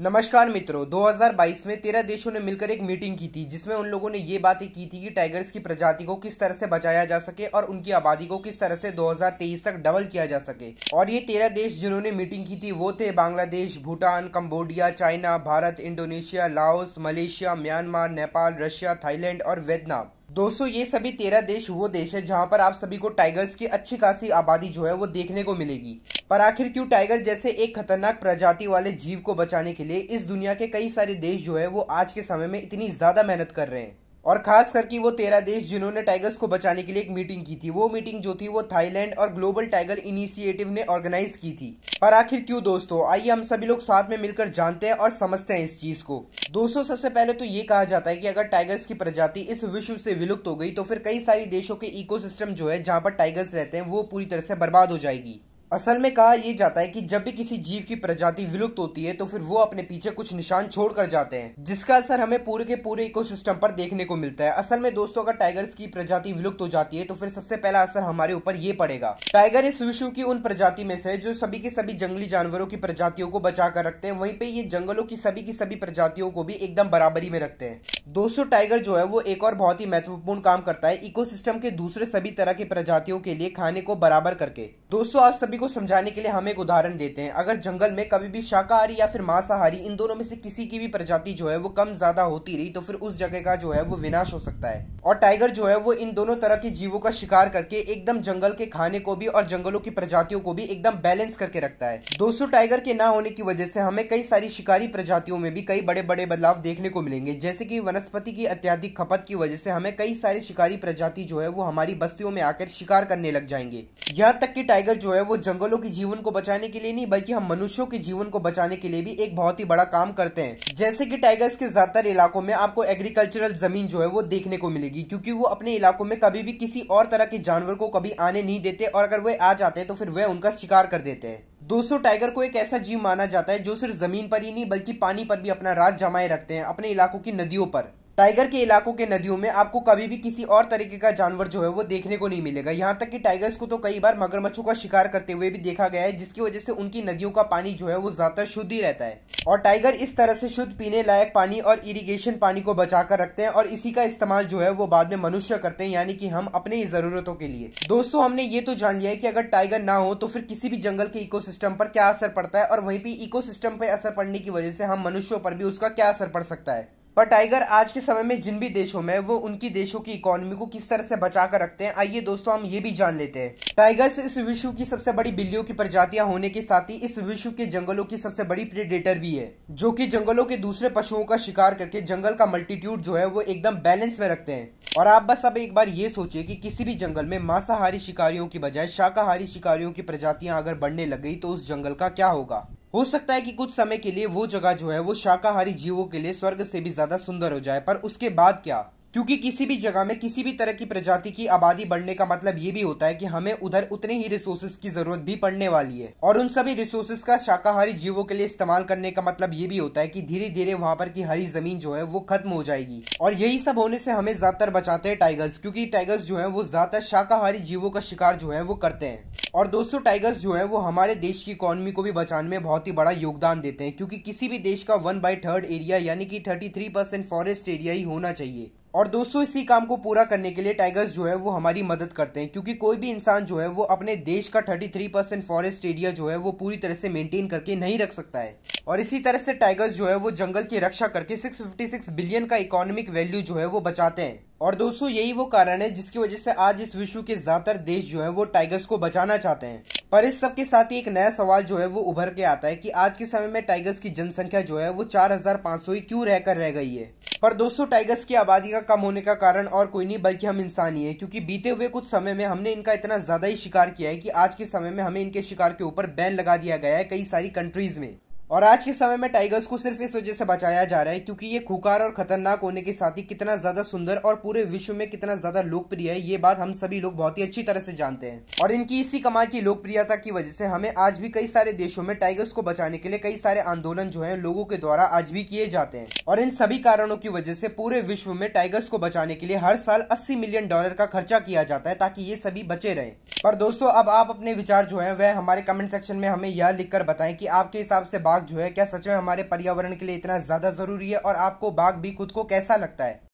नमस्कार मित्रों 2022 में तेरह देशों ने मिलकर एक मीटिंग की थी जिसमें उन लोगों ने ये बातें की थी कि टाइगर्स की प्रजाति को किस तरह से बचाया जा सके और उनकी आबादी को किस तरह से 2023 तक डबल किया जा सके और ये तेरह देश जिन्होंने मीटिंग की थी वो थे Bangladesh Bhutan Cambodia China Bharat Indonesia Laos Malaysia Myanmar Nepal Russia Thailand और वियतनाम दोस्तों ये सभी तेरह देश वो देश है जहाँ पर आप सभी को टाइगर्स की अच्छी खासी आबादी जो है वो देखने को मिलेगी पर आखिर क्यों टाइगर जैसे एक खतरनाक प्रजाति वाले जीव को बचाने के लिए इस दुनिया के कई सारे देश जो है वो आज के समय में इतनी ज्यादा मेहनत कर रहे हैं और खास करके वो तेरह देश जिन्होंने टाइगर्स को बचाने के लिए एक मीटिंग की थी वो मीटिंग जो थी वो थाईलैंड और ग्लोबल टाइगर इनिशिएटिव ने ऑर्गेनाइज की थी और आखिर क्यों दोस्तों आइए हम सभी लोग साथ में मिलकर जानते हैं और समझते हैं इस चीज को दोस्तों सबसे पहले तो ये कहा जाता है कि अगर टाइगर्स की प्रजाति इस विश्व से विलुप्त हो गई तो फिर कई सारी देशों के इको जो है जहाँ पर टाइगर्स रहते हैं वो पूरी तरह से बर्बाद हो जाएगी असल में कहा यह जाता है कि जब भी किसी जीव की प्रजाति विलुप्त होती है तो फिर वो अपने पीछे कुछ निशान छोड़कर जाते हैं जिसका असर हमें पूरे के पूरे इकोसिस्टम पर देखने को मिलता है असल में दोस्तों अगर टाइगर्स की प्रजाति विलुप्त हो जाती है तो फिर सबसे पहला असर हमारे ऊपर ये पड़ेगा टाइगर इस विश्व की उन प्रजाति में से जो सभी के सभी जंगली जानवरों की प्रजातियों को बचा कर रखते हैं वहीं पे ये जंगलों की सभी की सभी प्रजातियों को भी एकदम बराबरी में रखते हैं दोस्तों टाइगर जो है वो एक और बहुत ही महत्वपूर्ण काम करता है इकोसिस्टम के दूसरे सभी तरह की प्रजातियों के लिए खाने को बराबर करके दोस्तों आप सभी को समझाने के लिए हम एक उदाहरण देते हैं अगर जंगल में कभी भी शाकाहारी या फिर मांसाहारी इन दोनों में से किसी की भी प्रजाति जो है वो कम ज़्यादा होती रही तो फिर उस जगह का जो है वो विनाश हो सकता है और टाइगर जो है वो इन दोनों तरह के जीवों का शिकार करके एकदम जंगल के खाने को भी और जंगलों की प्रजातियों को भी एकदम बैलेंस करके रखता है दोस्तों टाइगर के ना होने की वजह से हमें कई सारी शिकारी प्रजातियों में भी कई बड़े बड़े बदलाव देखने को मिलेंगे जैसे की वनस्पति की अत्याधिक खपत की वजह से हमें कई सारी शिकारी प्रजाति जो है वो हमारी बस्तियों में आकर शिकार करने लग जाएंगे यहाँ तक की टाइगर जो है वो जंगलों के जीवन को बचाने के लिए नहीं बल्कि हम मनुष्यों के जीवन को बचाने के लिए भी एक बहुत ही बड़ा काम करते हैं जैसे की टाइगर्स के ज्यादातर इलाकों में आपको एग्रीकल्चरल जमीन जो है वो देखने को मिलेगी मिलेगी क्योंकि वो अपने इलाकों में कभी भी किसी और तरह के जानवर को कभी आने नहीं देते और अगर वे आ जाते हैं तो फिर वे उनका शिकार कर देते हैं दोस्तों टाइगर को एक ऐसा जीव माना जाता है जो सिर्फ जमीन पर ही नहीं बल्कि पानी पर भी अपना राज जमाए रखते हैं अपने इलाकों की नदियों पर टाइगर के इलाकों के नदियों में आपको कभी भी किसी और तरीके का जानवर जो है वो देखने को नहीं मिलेगा यहाँ तक कि टाइगर्स को तो कई बार मगरमच्छों का शिकार करते हुए भी देखा गया है जिसकी वजह से उनकी नदियों का पानी जो है वो ज्यादा शुद्ध ही रहता है और टाइगर इस तरह से शुद्ध पीने लायक पानी और इरीगेशन पानी को कर रखते हैं और इसी का इस्तेमाल जो है वो बाद में मनुष्य करते हैं यानी कि हम अपने ही जरूरतों के लिए दोस्तों हमने ये तो जान लिया है कि अगर टाइगर ना हो तो फिर किसी भी जंगल के इको पर क्या असर पड़ता है और वहीं पर इको पर असर पड़ने की वजह से हम मनुष्यों पर भी उसका क्या असर पड़ सकता है पर टाइगर आज के समय में जिन भी देशों में वो उनकी देशों की इकोनॉमी को किस तरह से बचा कर रखते हैं आइए दोस्तों हम ये भी जान लेते हैं टाइगर्स इस विश्व की सबसे बड़ी बिल्लियों की प्रजातियां होने के साथ ही इस विश्व के जंगलों की सबसे बड़ी प्रेडेटर भी है जो कि जंगलों के दूसरे पशुओं का शिकार करके जंगल का मल्टीट्यूड जो है वो एकदम बैलेंस में रखते हैं और आप बस अब एक बार ये सोचिए कि किसी भी जंगल में मांसाहारी शिकारियों की बजाय शाकाहारी शिकारियों की प्रजातियां अगर बढ़ने लग गई तो उस जंगल का क्या होगा हो सकता है कि कुछ समय के लिए वो जगह जो है वो शाकाहारी जीवों के लिए स्वर्ग से भी ज्यादा सुंदर हो जाए पर उसके बाद क्या क्योंकि किसी भी जगह में किसी भी तरह की प्रजाति की आबादी बढ़ने का मतलब ये भी होता है कि हमें उधर उतने ही रिसोर्सेज की जरूरत भी पड़ने वाली है और उन सभी रिसोर्सेज का शाकाहारी जीवों के लिए इस्तेमाल करने का मतलब ये भी होता है कि धीरे धीरे वहां पर की हरी जमीन जो है वो खत्म हो जाएगी और यही सब होने से हमें ज्यादातर बचाते हैं टाइगर्स क्योंकि टाइगर्स जो है वो ज्यादातर शाकाहारी जीवों का शिकार जो है वो करते हैं और दोस्तों टाइगर्स जो है वो हमारे देश की इकोनॉमी को भी बचाने में बहुत ही बड़ा योगदान देते हैं क्योंकि किसी भी देश का वन बाई थर्ड एरिया यानी कि thirty three percent forest area ही होना चाहिए और दोस्तों इसी काम को पूरा करने के लिए टाइगर्स जो है वो हमारी मदद करते हैं क्योंकि कोई भी इंसान जो है वो अपने देश का 33 परसेंट फॉरेस्ट एरिया जो है वो पूरी तरह से मेंटेन करके नहीं रख सकता है और इसी तरह से टाइगर्स जो है वो जंगल की रक्षा करके 656 बिलियन का इकोनॉमिक वैल्यू जो है वो बचाते हैं और दोस्तों यही वो कारण है जिसकी वजह से आज इस विश्व के ज्यादातर देश जो है वो टाइगर्स को बचाना चाहते हैं पर इस सब के साथ ही एक नया सवाल जो है वो उभर के आता है कि आज के समय में टाइगर्स की जनसंख्या जो है वो 4500 ही क्यों रहकर रह गई है पर दोस्तों टाइगर्स की आबादी का कम होने का कारण और कोई नहीं बल्कि हम इंसान ही है क्योंकि बीते हुए कुछ समय में हमने इनका इतना ज्यादा ही शिकार किया है कि आज के समय में हमें इनके शिकार के ऊपर बैन लगा दिया गया है कई सारी कंट्रीज में और आज के समय में टाइगर्स को सिर्फ इस वजह से बचाया जा रहा है क्योंकि ये खुकार और खतरनाक होने के साथ ही कितना ज्यादा सुंदर और पूरे विश्व में कितना ज्यादा लोकप्रिय है ये बात हम सभी लोग बहुत ही अच्छी तरह से जानते हैं और इनकी इसी कमाल की लोकप्रियता की वजह से हमें आज भी कई सारे देशों में टाइगर्स को बचाने के लिए कई सारे आंदोलन जो है लोगों के द्वारा आज भी किए जाते हैं और इन सभी कारणों की वजह से पूरे विश्व में टाइगर्स को बचाने के लिए हर साल अस्सी मिलियन डॉलर का खर्चा किया जाता है ताकि ये सभी बचे रहे पर दोस्तों अब आप अपने विचार जो है वह हमारे कमेंट सेक्शन में हमें यह कर बताएं कि आपके हिसाब से बात बाघ जो है क्या सच में हमारे पर्यावरण के लिए इतना ज़्यादा ज़रूरी है और आपको बाघ भी खुद को कैसा लगता है